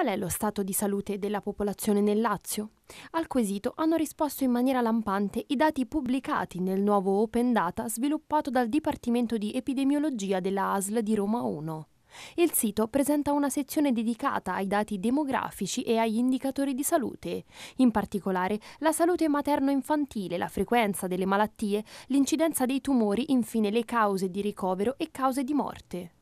Qual è lo stato di salute della popolazione nel Lazio? Al quesito hanno risposto in maniera lampante i dati pubblicati nel nuovo Open Data sviluppato dal Dipartimento di Epidemiologia della ASL di Roma 1. Il sito presenta una sezione dedicata ai dati demografici e agli indicatori di salute, in particolare la salute materno-infantile, la frequenza delle malattie, l'incidenza dei tumori, infine le cause di ricovero e cause di morte.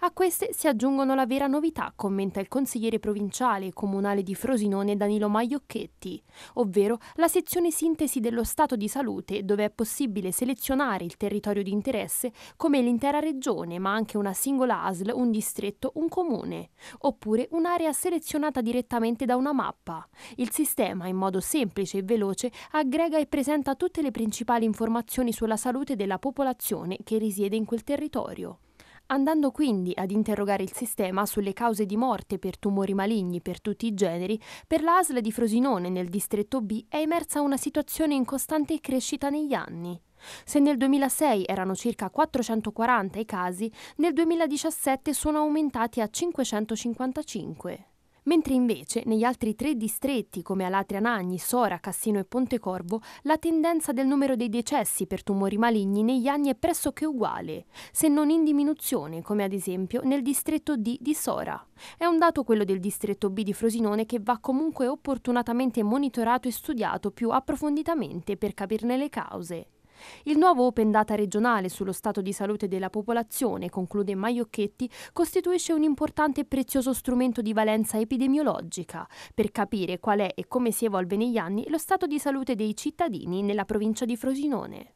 A queste si aggiungono la vera novità, commenta il consigliere provinciale e comunale di Frosinone Danilo Maiocchetti, ovvero la sezione sintesi dello stato di salute dove è possibile selezionare il territorio di interesse come l'intera regione, ma anche una singola ASL, un distretto, un comune, oppure un'area selezionata direttamente da una mappa. Il sistema, in modo semplice e veloce, aggrega e presenta tutte le principali informazioni sulla salute della popolazione che risiede in quel territorio andando quindi ad interrogare il sistema sulle cause di morte per tumori maligni per tutti i generi, per la di Frosinone nel distretto B è emersa una situazione in costante crescita negli anni. Se nel 2006 erano circa 440 i casi, nel 2017 sono aumentati a 555 mentre invece negli altri tre distretti come Alatria Nagni, Sora, Cassino e Pontecorvo la tendenza del numero dei decessi per tumori maligni negli anni è pressoché uguale, se non in diminuzione come ad esempio nel distretto D di Sora. È un dato quello del distretto B di Frosinone che va comunque opportunatamente monitorato e studiato più approfonditamente per capirne le cause. Il nuovo Open Data regionale sullo stato di salute della popolazione, conclude Maiocchetti, costituisce un importante e prezioso strumento di valenza epidemiologica per capire qual è e come si evolve negli anni lo stato di salute dei cittadini nella provincia di Frosinone.